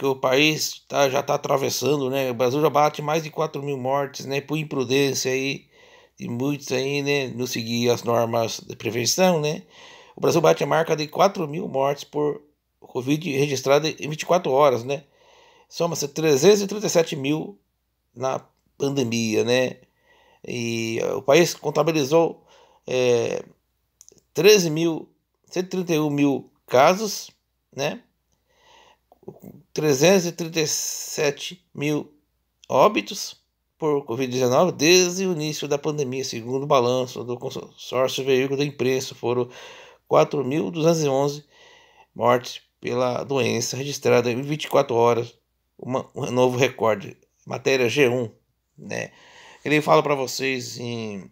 que o país tá, já está atravessando, né? O Brasil já bate mais de 4 mil mortes, né? Por imprudência aí e muitos aí, né? Não seguir as normas de prevenção, né? O Brasil bate a marca de 4 mil mortes por Covid registrada em 24 horas, né? Soma-se 337 mil na pandemia, né? E eh, o país contabilizou é, eh, 13 mil, 131 mil casos, né? 337 mil óbitos por Covid-19 desde o início da pandemia, segundo o balanço do consórcio veículo da imprensa, foram 4.211 mortes pela doença registrada em 24 horas, uma, um novo recorde. Matéria G1, né? Ele fala para vocês em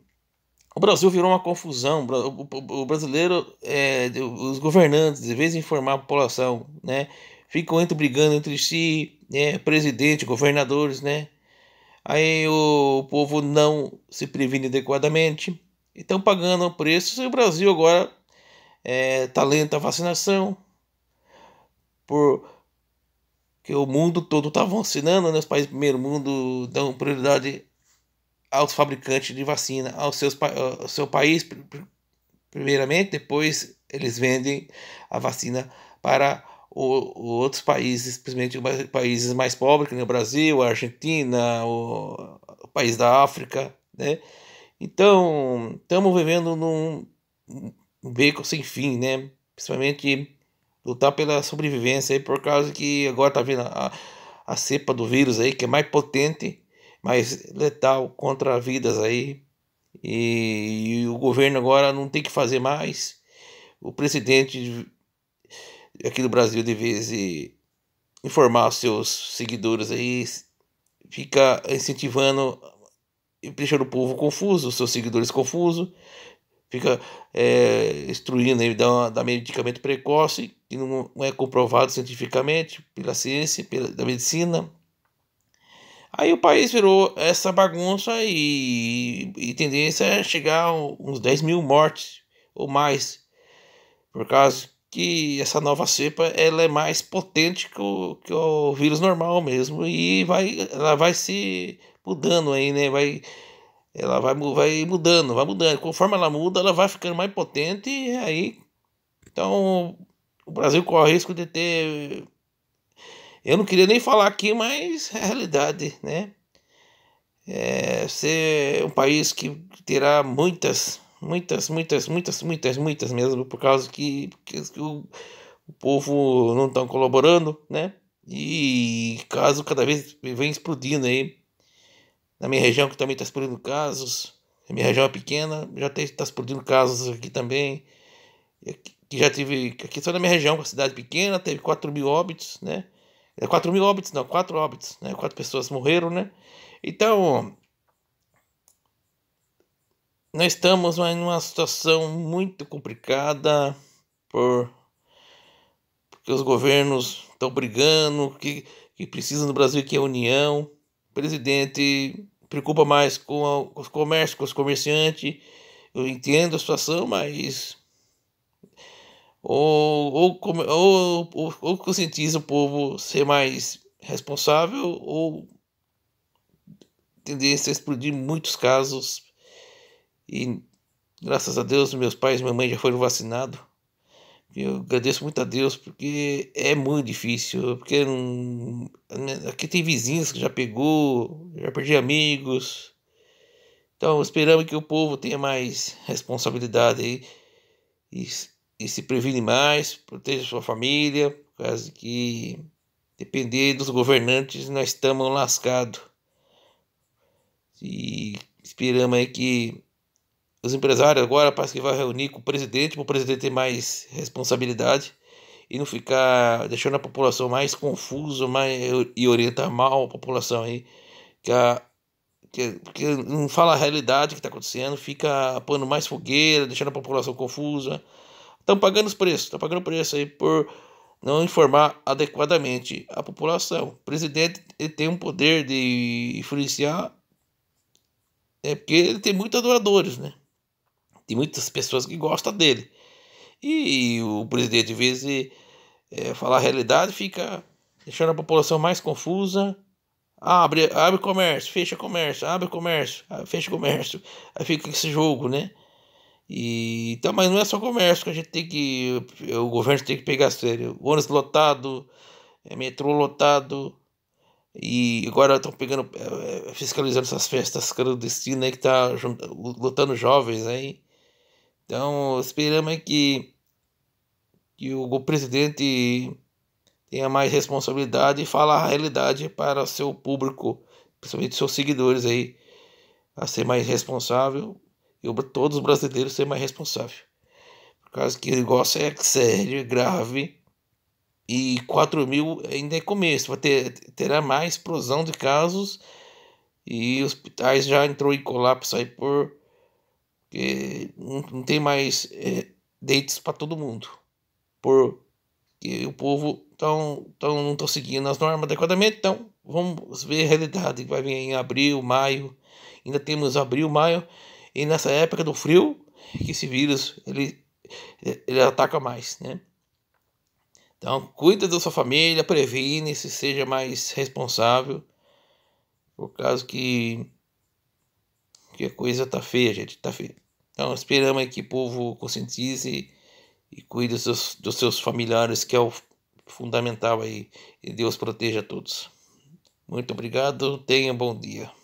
o Brasil virou uma confusão. O brasileiro, é, os governantes, em vez de informar a população, né, ficam entre brigando entre si, né? Presidente, governadores, né? Aí o, povo não se previne adequadamente. Estão pagando o preço e o Brasil agora é, tá lenta a vacinação. porque o mundo todo está vacinando, né? Os países do primeiro mundo dão prioridade aos fabricantes de vacina, aos seus, ao seu país, primeiramente, depois eles vendem a vacina para ou, outros países, principalmente países mais pobres, como o Brasil, a Argentina, o, o país da África, né? Então, estamos vivendo num um beco sem fim, né? Principalmente lutar pela sobrevivência aí, por causa que agora tá vindo a, a cepa do vírus aí, que é mais potente, mais letal contra vidas aí. E, e o governo agora não tem que fazer mais. O presidente aqui no Brasil de vez e informar os seus seguidores aí, fica incentivando e deixando o povo confuso, os seus seguidores confusos, fica é, instruindo aí, dá, dá medicamento precoce, que não, não é comprovado cientificamente pela ciência, pela da medicina. Aí o país virou essa bagunça e, e tendência é chegar a uns 10 mil mortes ou mais por causa que essa nova cepa ela é mais potente que o, que o vírus normal mesmo e vai ela vai se mudando aí né vai ela vai, vai mudando vai mudando conforme ela muda ela vai ficando mais potente e aí então o Brasil corre o risco de ter eu não queria nem falar aqui mas é a realidade né é ser um país que terá muitas Muitas, muitas, muitas, muitas, muitas mesmo, por causa que, que, que o, o povo não está colaborando, né? E caso cada vez vem explodindo aí. Na minha região que também está explodindo casos. A minha região é pequena, já está tá explodindo casos aqui também. Que já tive. Aqui só na minha região, uma cidade pequena, teve 4 mil óbitos, né? 4 é, mil óbitos, não, 4 óbitos, né? 4 pessoas morreram, né? Então, nós estamos em uma situação muito complicada por porque os governos estão brigando, que, que precisa no Brasil que é a união. O presidente preocupa mais com, a, com os comércios, com os comerciantes. Eu entendo a situação, mas ou, ou, ou, ou, ou conscientiza o povo ser mais responsável ou tendência a explodir muitos casos e graças a Deus meus pais e minha mãe já foram vacinados. Eu agradeço muito a Deus porque é muito difícil, porque né, aqui tem vizinhos que já pegou, já perdi amigos. Então esperamos que o povo tenha mais responsabilidade aí e, e se previne mais, proteja sua família, por causa que depender dos governantes nós estamos lascados. E esperamos aí que os empresários agora parece que vai reunir com o presidente, para o presidente ter mais responsabilidade e não ficar deixando a população mais confusa mais, e orientar mal a população aí, que, a, que, que não fala a realidade que está acontecendo, fica pondo mais fogueira, deixando a população confusa. Estão pagando os preços, estão pagando preço aí por não informar adequadamente a população. O presidente ele tem um poder de influenciar, é porque ele tem muitos adoradores, né? Tem muitas pessoas que gostam dele. E o presidente, em vez de é, falar a realidade, fica deixando a população mais confusa. Abre, abre comércio, fecha comércio, abre comércio, ah, fecha comércio. Aí fica esse jogo, né? E, então, mas não é só comércio que a gente tem que. O governo tem que pegar a sério. Ônibus lotado, é, metrô lotado. E agora estão pegando, é, é, fiscalizando essas festas clandestinas aí que tá lotando jovens aí. Então, esperamos que, que o presidente tenha mais responsabilidade e fale a realidade para o seu público, principalmente seus seguidores aí, a ser mais responsável e todos os brasileiros ser mais responsável. Por causa que o negócio é sério, é grave e 4 mil ainda é começo, vai ter, terá mais explosão de casos e hospitais já entrou em colapso aí por que não tem mais é, dates para todo mundo, por que o povo tão, tão, não está seguindo as normas adequadamente. Então, vamos ver a realidade que vai vir em abril, maio. Ainda temos abril, maio, e nessa época do frio que esse vírus ele, ele ataca mais, né? Então, cuida da sua família, previne, se seja mais responsável. Por causa que porque a coisa tá feia, gente, tá feia. Então esperamos que o povo conscientize e cuide dos seus, dos seus familiares, que é o fundamental aí. E Deus proteja a todos. Muito obrigado, tenha um bom dia.